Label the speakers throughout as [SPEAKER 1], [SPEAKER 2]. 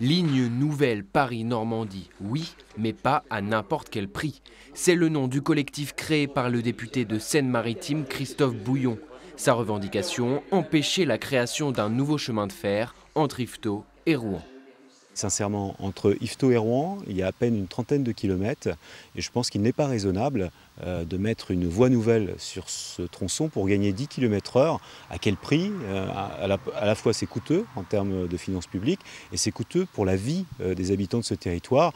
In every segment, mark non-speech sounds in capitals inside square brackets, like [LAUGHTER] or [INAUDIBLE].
[SPEAKER 1] Ligne nouvelle Paris-Normandie, oui, mais pas à n'importe quel prix. C'est le nom du collectif créé par le député de Seine-Maritime Christophe Bouillon. Sa revendication, empêcher la création d'un nouveau chemin de fer entre rivetot et
[SPEAKER 2] Rouen. Sincèrement, entre Ifto et Rouen, il y a à peine une trentaine de kilomètres et je pense qu'il n'est pas raisonnable euh, de mettre une voie nouvelle sur ce tronçon pour gagner 10 km heure. À quel prix euh, à, la, fois c'est coûteux en termes de finances publiques et c'est coûteux pour la vie euh, des habitants de ce territoire.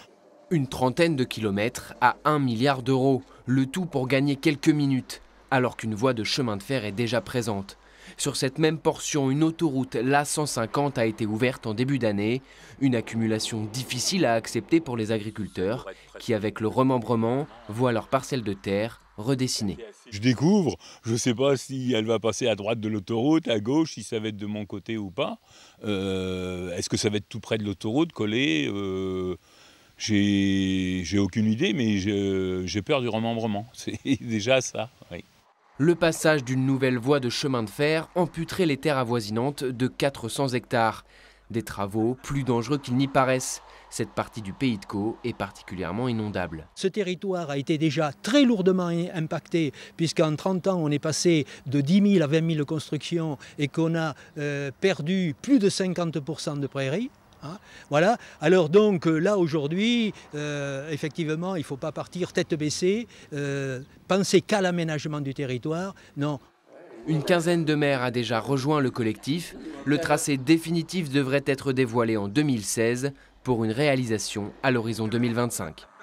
[SPEAKER 1] Une trentaine de kilomètres à 1 milliard d'euros, le tout pour gagner quelques minutes, alors qu'une voie de chemin de fer est déjà présente. Sur cette même portion, une autoroute l'A150 a été ouverte en début d'année, une accumulation difficile à accepter pour les agriculteurs qui, avec le remembrement, voient leur parcelle de terre redessinée. Je découvre, je ne sais pas si elle va
[SPEAKER 3] passer à droite de l'autoroute, à gauche, si ça va être de mon côté ou pas. Euh, est-ce que ça va être tout près de l'autoroute, collé euh, J'ai aucune idée, mais
[SPEAKER 1] j'ai peur du remembrement. [LAUGHS] C'est déjà ça. Oui. Le passage d'une nouvelle voie de chemin de fer amputerait les terres avoisinantes de 400 hectares. Des travaux
[SPEAKER 4] plus dangereux qu'ils n'y paraissent. Cette partie du pays de Caux est particulièrement inondable. Ce territoire a été déjà très lourdement impacté, puisqu'en 30 ans, on est passé de 10 000 à 20 000 constructions et qu'on a euh, perdu plus de 50 de prairies. Hein. voilà. Alors donc euh, là aujourd'hui, euh, effectivement, il ne faut pas partir tête baissée, euh, penser qu'à l'aménagement du territoire. Non. Une
[SPEAKER 1] quinzaine de maires a déjà rejoint le collectif. Le tracé définitif devrait être dévoilé en 2016 pour une réalisation à l'horizon 2025.